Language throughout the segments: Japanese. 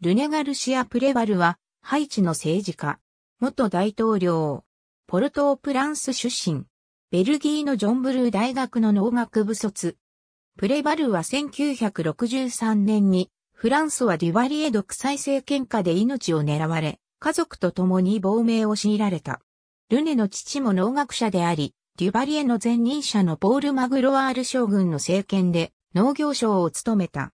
ルネガルシア・プレバルは、ハイチの政治家、元大統領、ポルトープランス出身、ベルギーのジョンブルー大学の農学部卒。プレバルは1963年に、フランスはデュバリエ独裁政権下で命を狙われ、家族と共に亡命を強いられた。ルネの父も農学者であり、デュバリエの前任者のポール・マグロワール将軍の政権で農業省を務めた。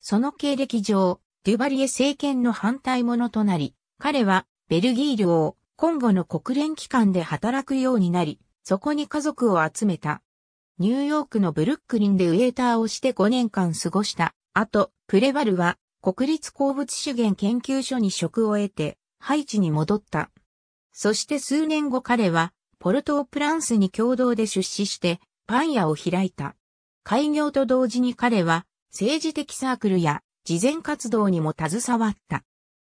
その経歴上、デュバリエ政権の反対者となり、彼はベルギー領、今後の国連機関で働くようになり、そこに家族を集めた。ニューヨークのブルックリンでウェーターをして5年間過ごした。後、プレバルは国立鉱物資源研究所に職を得て、ハイチに戻った。そして数年後彼は、ポルトープランスに共同で出資して、パン屋を開いた。開業と同時に彼は、政治的サークルや慈善活動にも携わった。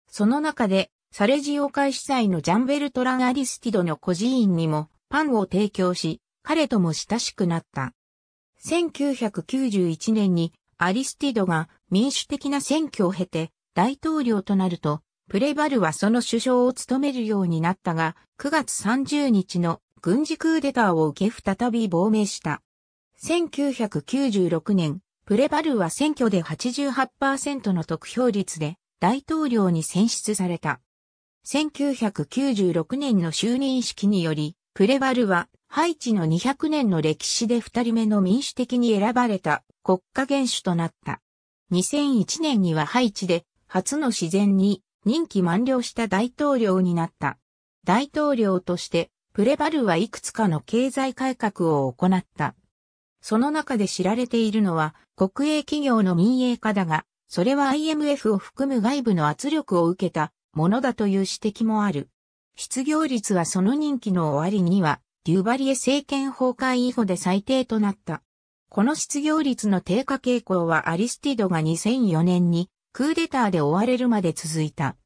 その中で、サレジオ会主催のジャンベルトラン・アリスティドの孤児院にもパンを提供し、彼とも親しくなった。1991年にアリスティドが民主的な選挙を経て大統領となると、プレバルはその首相を務めるようになったが、9月30日の軍事クーデターを受け再び亡命した。1996年、プレバルは選挙で88%の得票率で大統領に選出された。1996年の就任式により、プレバルはハイチの200年の歴史で2人目の民主的に選ばれた国家元首となった。2001年にはハイチで初の自然に任期満了した大統領になった。大統領としてプレバルはいくつかの経済改革を行った。その中で知られているのは、国営企業の民営化だが、それは IMF を含む外部の圧力を受けたものだという指摘もある。失業率はその任期の終わりには、デュバリエ政権崩壊以後で最低となった。この失業率の低下傾向はアリスティドが2004年にクーデターで追われるまで続いた。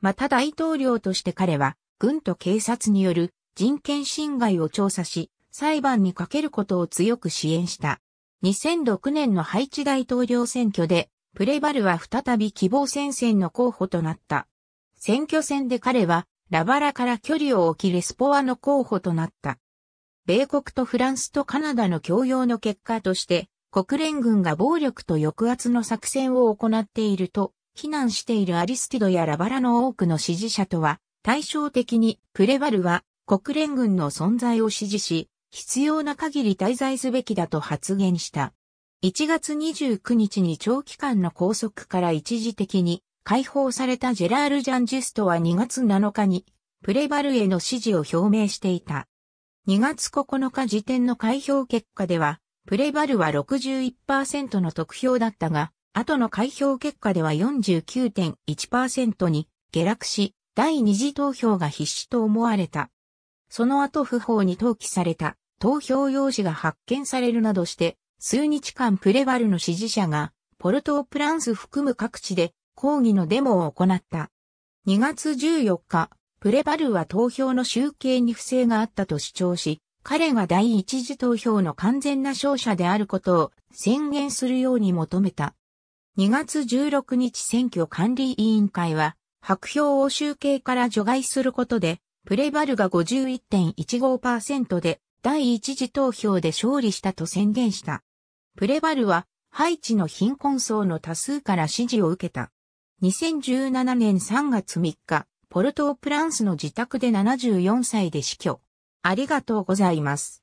また大統領として彼は軍と警察による人権侵害を調査し、裁判にかけることを強く支援した。2006年のハイチ大統領選挙で、プレバルは再び希望戦線の候補となった。選挙戦で彼は、ラバラから距離を置きレスポワの候補となった。米国とフランスとカナダの共用の結果として、国連軍が暴力と抑圧の作戦を行っていると、非難しているアリスティドやラバラの多くの支持者とは、対照的にプレバルは国連軍の存在を支持し、必要な限り滞在すべきだと発言した。1月29日に長期間の拘束から一時的に解放されたジェラール・ジャンジュストは2月7日にプレバルへの支持を表明していた。2月9日時点の開票結果では、プレバルは61%の得票だったが、後の開票結果では49.1%に下落し、第二次投票が必至と思われた。その後不法に投棄された。投票用紙が発見されるなどして、数日間プレバルの支持者が、ポルトープランス含む各地で抗議のデモを行った。2月14日、プレバルは投票の集計に不正があったと主張し、彼が第一次投票の完全な勝者であることを宣言するように求めた。2月16日選挙管理委員会は、白票を集計から除外することで、プレバルが51.15%で第一次投票で勝利したと宣言した。プレバルは、ハイチの貧困層の多数から支持を受けた。2017年3月3日、ポルトープランスの自宅で74歳で死去。ありがとうございます。